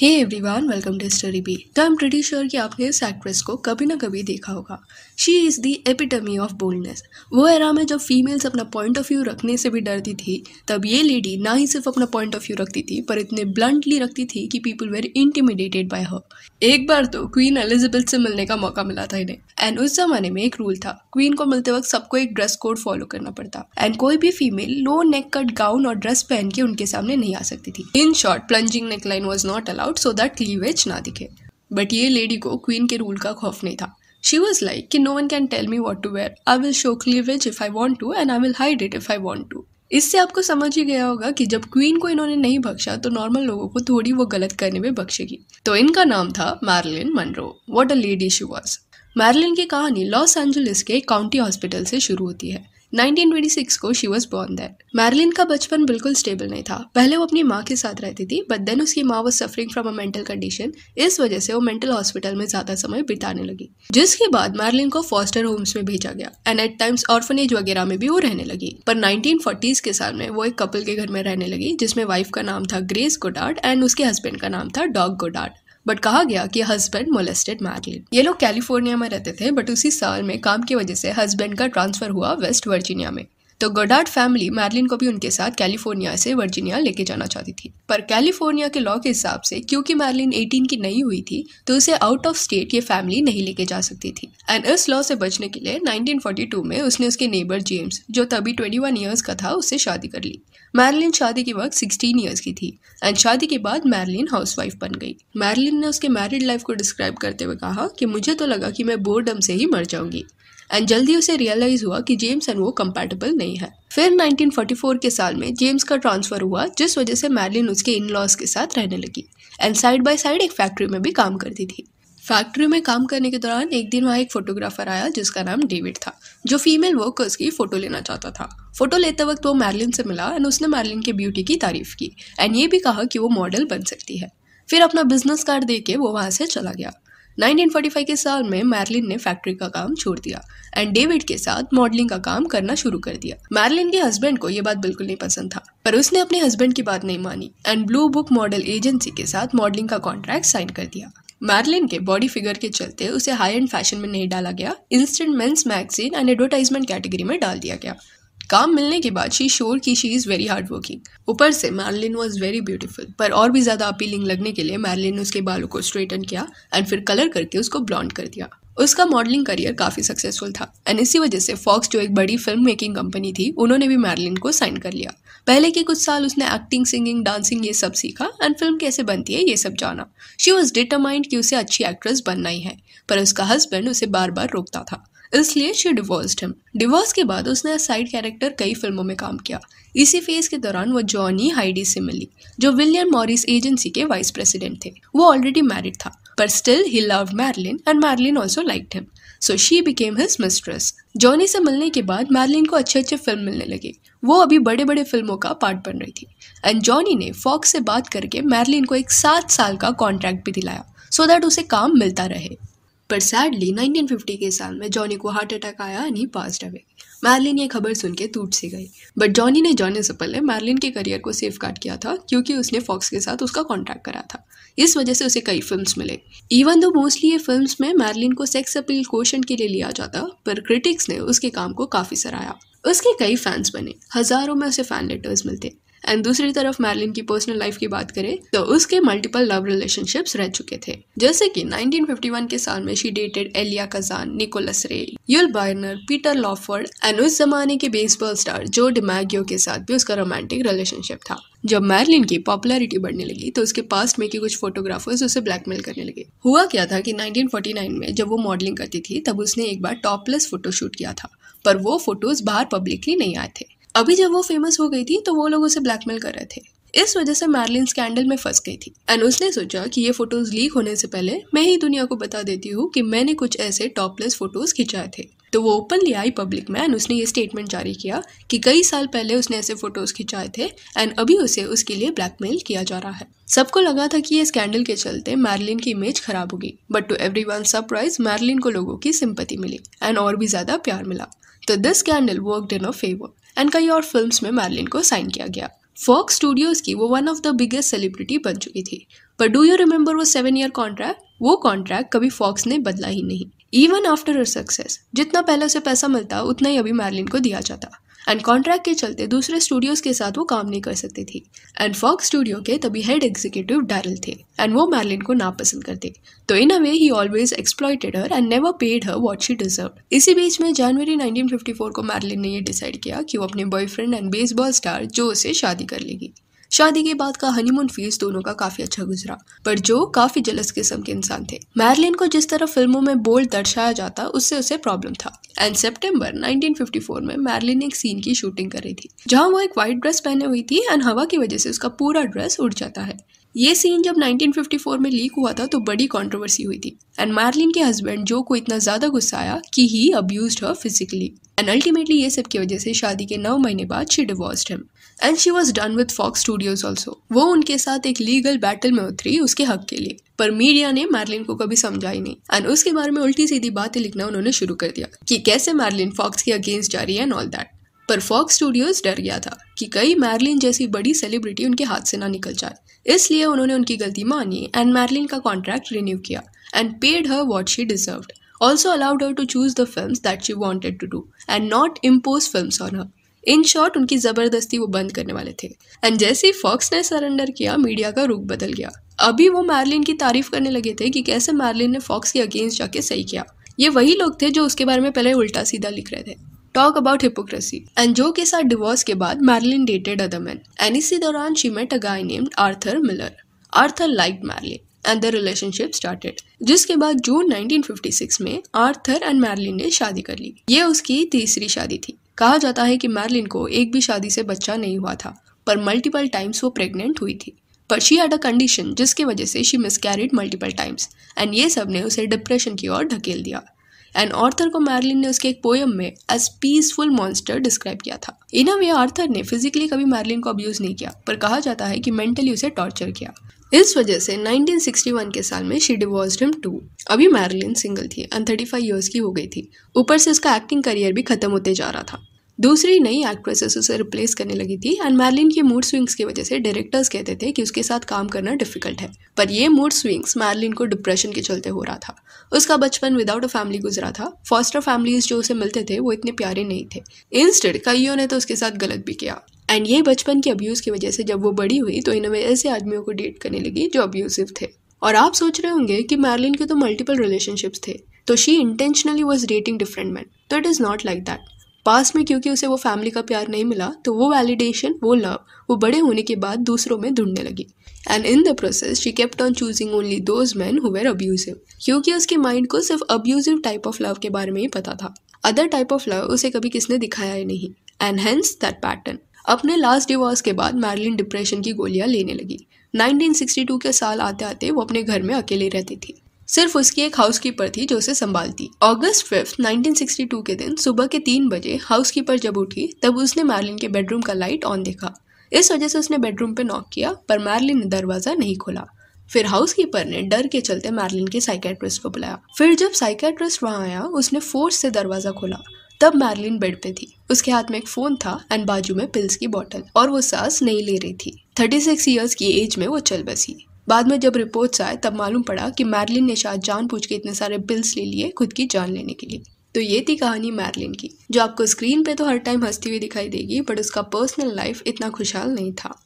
hey everyone welcome to story B तो I am pretty sure कि आपने इस एक्ट्रेस को कभी ना कभी देखा होगा she is the epitome of boldness वो एरा में जब फीमेल्स अपना पॉइंट ऑफ व्यू रखने से भी डरती थी तब ये लेडी ना ही सिर्फ अपना पॉइंट ऑफ व्यू रखती थी पर इतने ब्लंटली रखती थी कि people were intimidated by her एक बार तो क्वीन एलिजबेथ से मिलने का मौका मिला था इन्हें एंड उस जमाने में एक रूल था क्वीन को मिलते वक्त सबको एक ड्रेस कोड फॉलो करना पड़ता एंड कोई भी female low neck cut gown और ड्रेस पहन के उनके सामने नहीं आ सकती थी in short plunging neckline was not allowed out so that cleavage ना दिखे बट ये लेडी को क्वीन के रूल का खौफ नहीं था शी वॉज लाइक कि no one can tell me what to wear I will show cleavage if I want to and I will hide it if I want to इससे आपको समझ ही गया होगा कि जब क्वीन को इन्होंने नहीं बख्शा तो नॉर्मल लोगों को थोड़ी वो गलत करने में बख्शेगी तो इनका नाम था Marilyn Monroe what a lady she was Marilyn की कहानी लॉस एंजलिस के एक काउंटी हॉस्पिटल से शुरू होती है 1926 को she was born that Marilyn का बचपन बिल्कुल स्टेबल नहीं था पहले वो अपनी माँ के साथ रहती थी बट देन उसकी माँ was suffering from a mental condition इस वजह से वो मेंटल हॉस्पिटल में ज्यादा समय बिताने लगी जिसके बाद मैरिलिन को फॉस्टर होम्स में भेजा गया एंड एट टाइम्स ऑर्फनेज वगैरह में भी वो रहने लगी पर नाइनटीन के साल में वो एक कपल के घर में रहने लगी जिसमें वाइफ का नाम था ग्रेस गोडार्ड एंड उसके हस्बैंड का नाम था डॉग गोडार्ड बट कहा गया कि हस्बैंड मोलेस्टेड मैडलिन ये लोग कैलिफोर्निया में रहते थे बट उसी साल में काम की वजह से हस्बैंड का ट्रांसफर हुआ वेस्ट वर्जीनिया में तो गोडार्ड फैमिली मैरलिन को भी उनके साथ कैलिफोर्निया से वर्जीनिया लेके जाना चाहती थी पर कैलिफोर्निया के लॉ के हिसाब से क्योंकि मैरलिन 18 की नहीं हुई थी तो उसे आउट ऑफ स्टेट ये फैमिली नहीं लेके जा सकती थी एंड इस लॉ से बचने के लिए 1942 में उसने उसके नेबर जेम्स जो तभी 21 वन ईयर्स का था उससे शादी कर ली मैरलिन शादी के वक्त 16 ईयर्स की थी एंड शादी के बाद मैरलिन हाउसवाइफ बन गई मैरलिन ने उसके मैरिड लाइफ को डिस्क्राइब करते हुए कहा कि मुझे तो लगा कि मैं बोर्डम से ही मर जाऊंगी एंड जल्दी उसे रियलाइज हुआ कि जेम्स एंड वो कंपैटिबल नहीं है फिर 1944 के साल में जेम्स का ट्रांसफर हुआ जिस वजह से मैरलिन उसके इन लॉज के साथ रहने लगी एंड साइड बाय साइड एक फैक्ट्री में भी काम करती थी फैक्ट्री में काम करने के दौरान एक दिन वहाँ एक फोटोग्राफर आया जिसका नाम डेविड था जो फीमेल वर्कर्स की फ़ोटो लेना चाहता था फ़ोटो लेते वक्त वो मैरलिन से मिला एंड उसने मैरलिन की ब्यूटी की तारीफ की एंड ये भी कहा कि वो मॉडल बन सकती है फिर अपना बिजनेस कार्ड दे वो वहाँ से चला गया 1945 के साल में मैरलिन ने फैक्ट्री का काम छोड़ दिया एंड डेविड के साथ मॉडलिंग का काम करना शुरू कर दिया मैरलिन के हस्बैंड को यह बात बिल्कुल नहीं पसंद था पर उसने अपने हस्बैंड की बात नहीं मानी and Blue Book model agency के साथ मॉडलिंग का कॉन्ट्रैक्ट साइन कर दिया मैरलिन के बॉडी फिगर के चलते उसे हाई एंड फैशन में नहीं डाला गया instant men's magazine and advertisement category में डाल दिया गया काम मिलने के बाद शी श्योर की she is very hard working ऊपर से मैरलिन वॉज वेरी ब्यूटिफुल पर और भी ज़्यादा अपीलिंग लगने के लिए मैरलिन ने उसके बालों को स्ट्रेटन किया एंड फिर कलर करके उसको ब्लॉन्ड कर दिया उसका मॉडलिंग करियर काफ़ी सक्सेसफुल था एंड इसी वजह से फॉक्स जो एक बड़ी फिल्म मेकिंग कंपनी थी उन्होंने भी मैरलिन को साइन कर लिया पहले के कुछ साल उसने एक्टिंग सिंगिंग डांसिंग ये सब सीखा एंड फिल्म कैसे बनती है ये सब जाना शी वॉज डिटरमाइंड कि उसे अच्छी एक्ट्रेस बनना ही है पर उसका हस्बैंड उसे बार बार रोकता था इसलिए शी डिवोर्स्ड हिम डिवोर्स के बाद उसने साइड कैरेक्टर कई फिल्मों में काम किया इसी फेज के दौरान वो जॉनी हाइडी से मिली जो विलियम मॉरिस एजेंसी के वाइस प्रेसिडेंट थे वो ऑलरेडी मैरिड था पर still he love Marilyn and Marilyn also like him so she became his mistress Johnny से मिलने के बाद मैरलिन को अच्छे अच्छे फिल्म मिलने लगे वो अभी बड़े बड़े फिल्मों का पार्ट बन रही थी एंड जॉनी ने फॉक्स से बात करके मैरलिन को एक सात साल का कॉन्ट्रैक्ट भी दिलाया सो so दैट उसे काम मिलता रहे पर सैडली 1950 के साल में जॉनी को हार्ट अटैक आया and he passed away Marilyn ये खबर सुन के टूट सी गई बट जॉनी ने जाने से पहले मैरलिन के करियर को सेफ गार्ड किया था क्योंकि उसने फॉक्स के साथ उसका कॉन्ट्रैक्ट करा था इस वजह से उसे कई फिल्म्स मिले इवन दो मोस्टली ये फिल्म्स में मैरलिन को सेक्स अपील क्वेश्चन के लिए लिया जाता पर क्रिटिक्स ने उसके काम को काफ़ी सराहा उसके कई फैंस बने हज़ारों में उसे फैन लेटर्स मिलते एंड दूसरी तरफ मैरलिन की पर्सनल लाइफ की बात करें तो उसके मल्टीपल लव रिलेशनशिप्स रह चुके थे जैसे कि 1951 के साल में she dated Elia Kazan Nicholas Ray Yul Brynner Peter Lawford and उस जमाने के बेसबॉल स्टार जो डिमैगियो के साथ भी उसका रोमांटिक रिलेशनशिप था जब मैरलिन की पॉपुलैरिटी बढ़ने लगी तो उसके पास्ट में के कुछ फोटोग्राफर्स उसे ब्लैकमेल करने लगे हुआ क्या था कि 1949 में जब वो मॉडलिंग करती थी तब उसने एक बार टॉपलेस फोटो शूट किया था पर वो फोटोज बाहर पब्लिकली नहीं आए थे अभी जब वो फेमस हो गई थी तो वो लोग उसे ब्लैकमेल कर रहे थे इस वजह से मैरलिन स्कैंडल में फंस गई थी एंड उसने सोचा कि ये फोटोज लीक होने से पहले मैं ही दुनिया को बता देती हूँ कि मैंने कुछ ऐसे टॉपलेस फोटोज खिंचाए थे तो वो ओपनली आई पब्लिक में एंड उसने ये स्टेटमेंट जारी किया कि कई साल पहले उसने ऐसे फोटोज खिंचाए थे एंड अभी उसे उसके लिए ब्लैकमेल किया जा रहा है सबको लगा था कि ये स्कैंडल के चलते मैरलिन की इमेज खराब होगी but to everyone surprise Marilyn को लोगों की सिंपति मिली एंड और भी ज्यादा प्यार मिला तो this scandal work in a favour and कई और फिल्म में मैरलिन को साइन किया गया फॉक्स स्टूडियोज़ की वो one of the biggest celebrity बन चुकी थी पर डू यू रिमेम्बर वो सेवन ईयर कॉन्ट्रैक्ट वो कॉन्ट्रैक्ट कभी फॉक्स ने बदला ही नहीं इवन आफ्टर सक्सेस जितना पहले उसे पैसा मिलता उतना ही अभी मैरलिन को दिया जाता एंड कॉन्ट्रैक्ट के चलते दूसरे स्टूडियोज़ के साथ वो काम नहीं कर सकती थी एंड फॉक्स स्टूडियो के तभी हेड एग्जीक्यूटिव डायरल थे एंड वो मैरलिन को ना पसंद करते तो इन अ वे ही always exploited her and never paid her what she deserve इसी बीच में जनवरी 1954 को मैरलिन ने ये डिसाइड किया कि वो अपने बॉयफ्रेंड एंड बेसबॉल स्टार जो उसे शादी कर लेगी शादी के बाद का हनीमून फीस दोनों का काफी अच्छा गुजरा पर जो काफी जलस किस्म के इंसान थे मैरलिन को जिस तरह फिल्मों में बोल्ड दर्शाया जाता उससे उसे प्रॉब्लम था एंड सितंबर 1954 में मैरलिन एक सीन की शूटिंग कर रही थी जहां वो एक व्हाइट ड्रेस पहने हुई थी एंड हवा की वजह से उसका पूरा ड्रेस उड़ जाता है ये सीन जब 1954 में लीक हुआ था तो बड़ी कंट्रोवर्सी हुई थी एंड मार्लिन के हस्बैंड जो को इतना ज़्यादा गुस्सा आया कि he abuse her physically and ultimately ये सब की वजह से शादी के नौ महीने बाद she divorced him and she was done with Fox studios also वो उनके साथ एक लीगल बैटल में उतरी उसके हक के लिए पर मीडिया ने मार्लिन को कभी समझा ही नहीं एंड उसके बारे में उल्टी सीधी बातें लिखना उन्होंने शुरू कर दिया कि कैसे मार्लिन फॉक्स के अगेंस्ट जा रही है एंड ऑल दैट पर फॉक्स स्टूडियोज डर गया था कि कई मैरलिन जैसी बड़ी सेलिब्रिटी उनके हाथ से ना निकल जाए इसलिए उन्होंने उनकी गलती मानी एंड मैरलिन का कॉन्ट्रैक्ट रिन्यू किया and paid her what she deserve also allowed her to choose the film that she wanted to do and not impose film on her in short उनकी ज़बरदस्ती वो बंद करने वाले थे एंड जैसे ही फॉक्स ने सरेंडर किया मीडिया का रुख बदल गया अभी वो मैरलिन की तारीफ करने लगे थे कि कैसे मैरलिन ने फॉक्स के अगेंस्ट जाके सही किया ये वही लोग थे जो उसके बारे में पहले उल्टा सीधा लिख रहे थे टॉक अबाउट हिपोक्रेसी एंड जो के साथ डिवोर्स के बाद Marilyn dated other man and इसी दौरान she met a guy named Arthur Miller Arthur like Marilyn and the relationship started जिसके बाद जून 1956 में आर्थर एंड मैरलिन ने शादी कर ली ये उसकी तीसरी शादी थी कहा जाता है कि मैरलिन को एक भी शादी से बच्चा नहीं हुआ था पर मल्टीपल टाइम्स वो प्रेग्नेंट हुई थी पर शी हैड अ कंडीशन जिसके वजह से she miscarried multiple times and ये सब ने उसे डिप्रेशन की ओर ढकेल दिया एंड ऑर्थर को मैरलिन ने उसके एक पोयम में एज पीसफुल मॉन्स्टर डिस्क्राइब किया था इन वे आर्थर ने फिजिकली कभी मैरलिन को अब्यूज नहीं किया पर कहा जाता है कि मेंटली उसे टॉर्चर किया इस वजह से 1961 के साल में शी डिवोर्स हिम टू अभी मैरलिन सिंगल थी एंड 35 इयर्स की हो गई थी ऊपर से उसका एक्टिंग करियर भी खत्म होते जा रहा था दूसरी नई एक्ट्रेसेस उसे रिप्लेस करने लगी थी एंड मैरलिन के मूड स्विंग्स की वजह से डायरेक्टर्स कहते थे कि उसके साथ काम करना डिफिकल्ट है पर ये मूड स्विंग्स मैरलिन को डिप्रेशन के चलते हो रहा था उसका बचपन विदाउट अ फैमिली गुजरा था फॉस्टर फैमिलीज जो उसे मिलते थे वो इतने प्यारे नहीं थे इंस्टेड कईयों ने तो उसके साथ गलत भी किया एंड ये बचपन के अब्यूज़ की वजह से जब वो बड़ी हुई तो इन्होंने ऐसे आदमियों को डेट करने लगी जो अब्यूज़िव थे और आप सोच रहे होंगे कि मैरलिन के तो मल्टीपल रिलेशनशिप्स थे तो she intentionally was dating different man तो it is not like that पास में क्योंकि उसे वो फैमिली का प्यार नहीं मिला तो वो वैलिडेशन वो लव वो बड़े होने के बाद दूसरों में ढूंढने लगी and in the process she kept on choosing only those man who're abusive क्योंकि उसके माइंड को सिर्फ अब्यूजिव टाइप ऑफ लव के बारे में ही पता था अदर टाइप ऑफ लव उसे कभी किसने दिखाया ही नहीं एंड हेंस दैट पैटर्न अपने लास्ट डिवोर्स के बाद मैरलिन डिप्रेशन की गोलियां लेने लगी 1962 के साल आते आते वो अपने घर में अकेले रहती थी सिर्फ उसकी एक हाउसकीपर थी जो उसे संभालती अगस्त फिफ्थ 1962 के दिन सुबह के तीन बजे हाउसकीपर जब उठी तब उसने मार्लिन के बेडरूम का लाइट ऑन देखा इस वजह से उसने बेडरूम पे नॉक किया पर मार्लिन ने दरवाज़ा नहीं खोला फिर हाउसकीपर ने डर के चलते मार्लिन के साइकेट्रिस्ट को बुलाया फिर जब साइकेट्रिस्ट वहाँ आया उसने फोर्स से दरवाज़ा खोला तब मैरलिन बेड पे थी उसके हाथ में एक फोन था एंड बाजू में पिल्स की बॉटल और वो सांस नहीं ले रही थी थर्टी सिक्स ईयर्स की एज में वो चल बसी बाद में जब रिपोर्ट्स आए तब मालूम पड़ा कि मैरलिन ने शायद पूछ के इतने सारे बिल्स ले लिए खुद की जान लेने के लिए तो ये थी कहानी मैरलिन की जो आपको स्क्रीन पे तो हर टाइम हंसती हुई दिखाई देगी बट उसका पर्सनल लाइफ इतना खुशहाल नहीं था